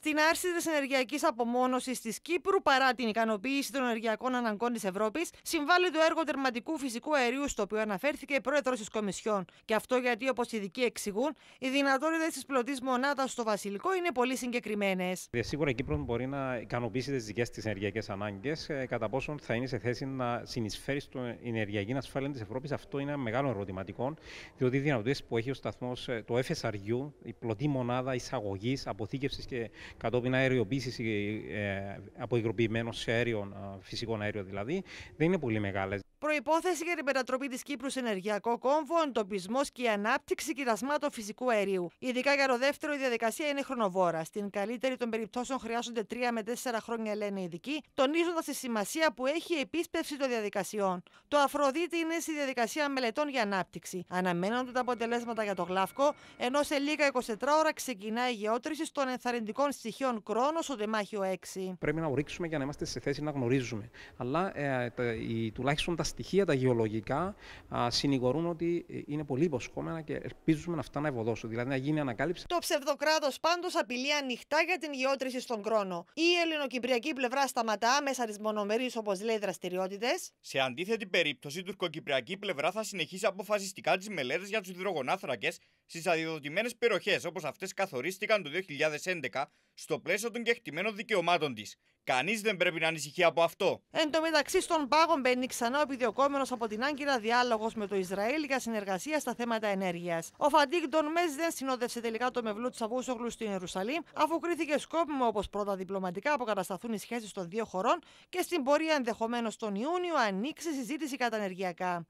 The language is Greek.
στην άρση της ενεργειακής απομόνωσης της Κύπρου παρά την ικανοποίηση των ενεργειακών αναγκών της Ευρώπης, συμβάλλει το έργο τερματικού φυσικού αερίου, στο οποίο αναφέρθηκε η πρόεδρος της Κομισιόν. Και αυτό γιατί, όπως οι ειδικοί εξηγούν, οι δυνατότητες της πλωτής μονάδας στο Βασιλικό είναι πολύ συγκεκριμένες. Ε, σίγουρα η Κύπρο μπορεί να ικανοποιήσει τις δικές της ενεργειακές ανάγκες, ε, κατά πόσον θα είναι σε θέση να συνεισφέρει στην ενεργειακή ασφάλεια της Ευρώπης. Αυτό είναι ένα μεγάλο ερωτηματικό, διότι οι δυνατότητες που έχει ο σταθμός, ε, το FSRU, η πλωτή μονάδα εισαγωγής, αποθήκευσης και κατόπιν αεριοποίησης ε, ε, από υγροποιημένο σε αέριο, ε, φυσικό αέριο δηλαδή, δεν είναι πολύ μεγάλες. Προπόθεση για την μετατροπή της Κύπρου σε ενεργειακό κόμβο, εντοπισμός και η ανάπτυξη κοιτασμάτων φυσικού αερίου. Ειδικά για το δεύτερο, η διαδικασία είναι χρονοβόρα. Στην καλύτερη των περιπτώσεων χρειάζονται 3 με 4 χρόνια, λένε οι ειδικοί, τονίζοντας τη σημασία που έχει η επίσπευση των διαδικασιών. Το Αφροδίτη είναι στη διαδικασία μελετών για ανάπτυξη. Αναμένονται τα αποτελέσματα για το γλαύκο, ενώ σε λίγα 24 ώρα ξεκινά η γεώτρηση των ενθαρρυντικών στοιχείων Κρόνος στο τεμάχιο 6. Πρέπει να ρίξουμε για να είμαστε σε θέση να γνωρίζουμε. Αλλά ε, τα, η, τουλάχιστον τα στοιχεία τα γεωλογικά α, συνηγορούν ότι ε, είναι πολύ υποσχόμενα και ελπίζουμε να αυτά να ευωδώσουν, δηλαδή να γίνει ανακάλυψη. Το ψευδοκράτος πάντως απειλεί ανοιχτά για την γεώτρηση στον χρόνο. Η ελληνοκυπριακή πλευρά σταματά μέσα τι όπως όπως λέει, δραστηριότητες. Σε αντίθετη περίπτωση, η τουρκοκυπριακή πλευρά θα συνεχίσει αποφασιστικά τις μελέτες για τους υδρογονάθρακες στις αδειοδοτημένες περιοχές όπως αυτές καθορίστηκαν το 2011 στο πλαίσιο των κεκτημένων δικαιωμάτων της. Κανείς δεν πρέπει να ανησυχεί από αυτό. Εν τω μεταξύ, στον πάγο μπαίνει ξανά ο επιδιωκόμενος από την Άγκυρα διάλογος με το Ισραήλ για συνεργασία στα θέματα ενέργειας. Ο Φαντίκ Μέζ δεν συνόδευσε τελικά το μευλού Αβούσογλου στην Ιερουσαλήμ, αφού κρίθηκε σκόπιμο όπως πρώτα διπλωματικά αποκατασταθούν οι σχέσεις των δύο χωρών και στην πορεία ενδεχομένως τον Ιούνιο ανοίξει συζήτηση κατά ενεργειακά.